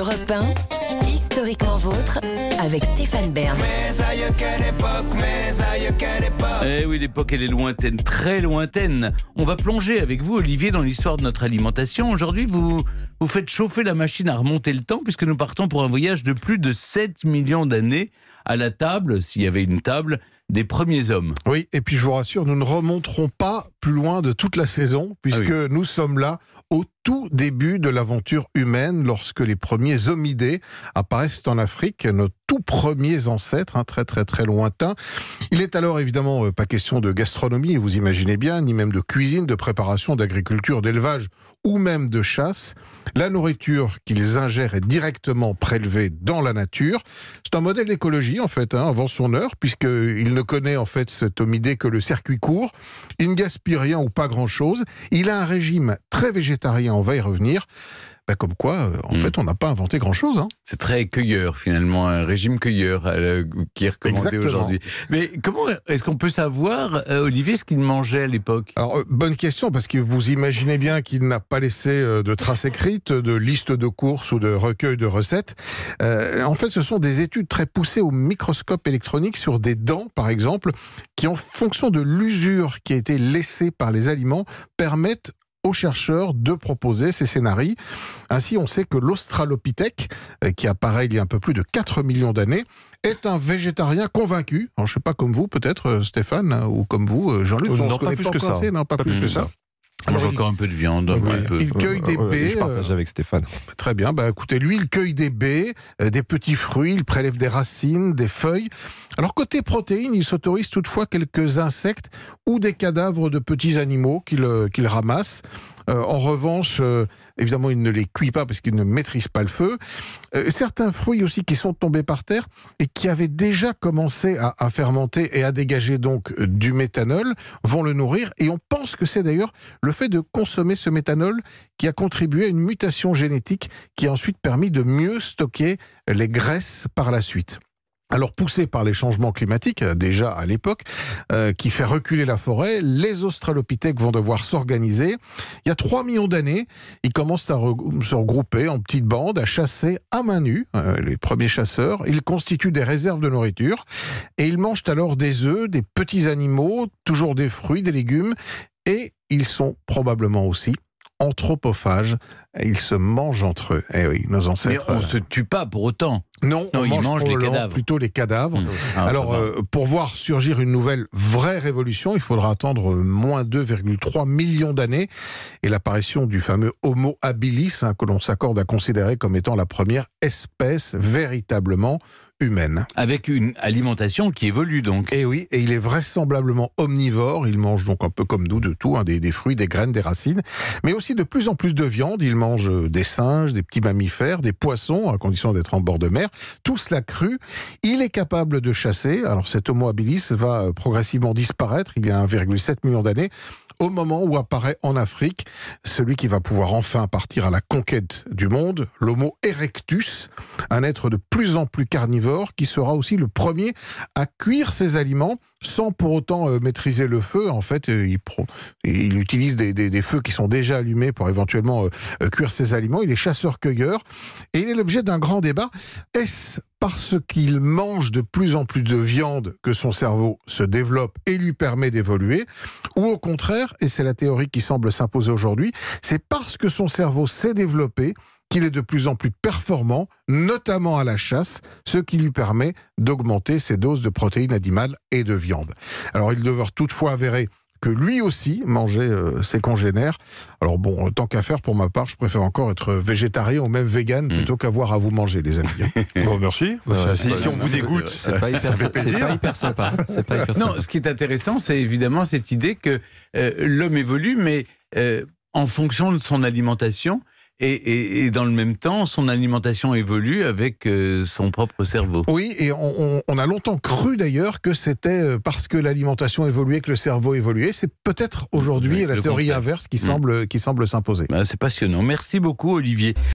Europe 1, historiquement vôtre, avec Stéphane Bern. Mais Eh oui, l'époque, elle est lointaine, très lointaine. On va plonger avec vous, Olivier, dans l'histoire de notre alimentation. Aujourd'hui, vous, vous faites chauffer la machine à remonter le temps, puisque nous partons pour un voyage de plus de 7 millions d'années à la table, s'il y avait une table, des premiers hommes. Oui, et puis je vous rassure, nous ne remonterons pas plus loin de toute la saison, ah puisque nous sommes là au tout début de l'aventure humaine, lorsque les premiers hominidés apparaissent en Afrique. Notre tout premiers ancêtres, hein, très très très lointains. Il est alors évidemment euh, pas question de gastronomie, vous imaginez bien, ni même de cuisine, de préparation, d'agriculture, d'élevage ou même de chasse. La nourriture qu'ils ingèrent est directement prélevée dans la nature. C'est un modèle d'écologie en fait, hein, avant son heure, puisqu'il ne connaît en fait cette idée que le circuit court. Il ne gaspille rien ou pas grand-chose. Il a un régime très végétarien, on va y revenir. Bah, comme quoi, euh, en hmm. fait, on n'a pas inventé grand-chose. Hein. C'est très cueilleur, finalement, un régime cueilleur euh, qui est recommandé aujourd'hui. Mais comment est-ce qu'on peut savoir, euh, Olivier, ce qu'il mangeait à l'époque bonne question, parce que vous imaginez bien qu'il n'a pas laissé de traces écrites, de liste de courses ou de recueils de recettes. en fait, ce sont des études très poussées au microscope électronique sur des dents, par exemple, qui, en fonction de l'usure qui a été laissée par les aliments, permettent aux chercheurs de proposer ces scénarios. Ainsi, on sait que l'Australopithèque, euh, qui apparaît il y a un peu plus de 4 millions d'années, est un végétarien convaincu. je ne sais pas comme vous, peut-être, euh, Stéphane, hein, ou comme vous, euh, Jean-Luc. on non, que non, pas, plus, que ça. Mange encore un peu de viande, Il cueille des baies. Je partage euh, avec Stéphane. Très bien. Bah, écoutez, lui, il cueille des baies, euh, des petits fruits, il prélève des racines, des feuilles. Alors, côté protéines, il s'autorise toutefois quelques insectes ou des cadavres de petits animaux qu'il euh, ramasse. Euh, en revanche, euh, évidemment, il ne les cuit pas parce qu'il ne maîtrise pas le feu. Euh, certains fruits aussi qui sont tombés par terre et qui avaient déjà commencé à, à fermenter et à dégager donc du méthanol vont le nourrir. Et on pense que c'est d'ailleurs le fait de consommer ce méthanol qui a contribué à une mutation génétique qui a ensuite permis de mieux stocker les graisses par la suite. Alors poussé par les changements climatiques, euh, déjà à l'époque, euh, qui fait reculer la forêt, les Australopithèques vont devoir s'organiser. Il y a 3 millions d'années, ils commencent à se regrouper en petites bandes, à chasser à main nue, euh, les premiers chasseurs. Ils constituent des réserves de nourriture et ils mangent alors des œufs, des petits animaux, toujours des fruits, des légumes, et ils sont probablement aussi anthropophages. Ils se mangent entre eux. Eh oui, nos ancêtres. Mais on ne euh, se tue pas pour autant. Non, ils on mange les cadavres. plutôt les cadavres. Mmh. Ah, Alors, euh, pour voir surgir une nouvelle vraie révolution, il faudra attendre euh, moins 2,3 millions d'années et l'apparition du fameux Homo habilis, hein, que l'on s'accorde à considérer comme étant la première espèce véritablement humaine. Avec une alimentation qui évolue donc. Et eh oui, et il est vraisemblablement omnivore. Il mange donc un peu comme nous de tout, hein, des, des, fruits, des graines, des racines, mais aussi de plus en plus de viande. Il mange euh, des singes, des petits mammifères, des poissons, à condition d'être en bord de mer. Tout cela cru. Il est capable de chasser. Alors cet Homo habilis va euh, progressivement disparaître. Il y a 1,7 million d'années au moment où apparaît en Afrique celui qui va pouvoir enfin partir à la conquête du monde, l'Homo erectus, un être de plus en plus carnivore qui sera aussi le premier à cuire ses aliments sans pour autant euh, maîtriser le feu. En fait, euh, il, il, utilise des, feux qui sont déjà allumés pour éventuellement euh, cuire ses aliments. Il est chasseur-cueilleur et il est l'objet d'un grand débat. Est-ce parce qu'il mange de plus en plus de viande que son cerveau se développe et lui permet d'évoluer Ou au contraire, et c'est la théorie qui semble s'imposer aujourd'hui, c'est parce que son cerveau s'est développé qu'il est de plus en plus performant, notamment à la chasse, ce qui lui permet d'augmenter ses doses de protéines animales et de viande. Alors il devra toutefois avérer que lui aussi mangeait euh, ses congénères. Alors bon, euh, tant qu'à faire, pour ma part, je préfère encore être euh, végétarien ou même vegan mm. plutôt qu'avoir à vous manger, les amis. bon, merci. si, on vous dégoûte, c'est pas, pas hyper sympa. non, ce qui est intéressant, c'est évidemment cette idée que l'homme évolue, mais en fonction de son alimentation, et, dans le même temps, son alimentation évolue avec euh, son propre cerveau. Oui, et on, a longtemps cru d'ailleurs que c'était euh, parce que l'alimentation évoluait que le cerveau évoluait. C'est peut-être aujourd'hui la théorie inverse mm. qui semble, s'imposer. Bah, c'est passionnant. Merci beaucoup, Olivier.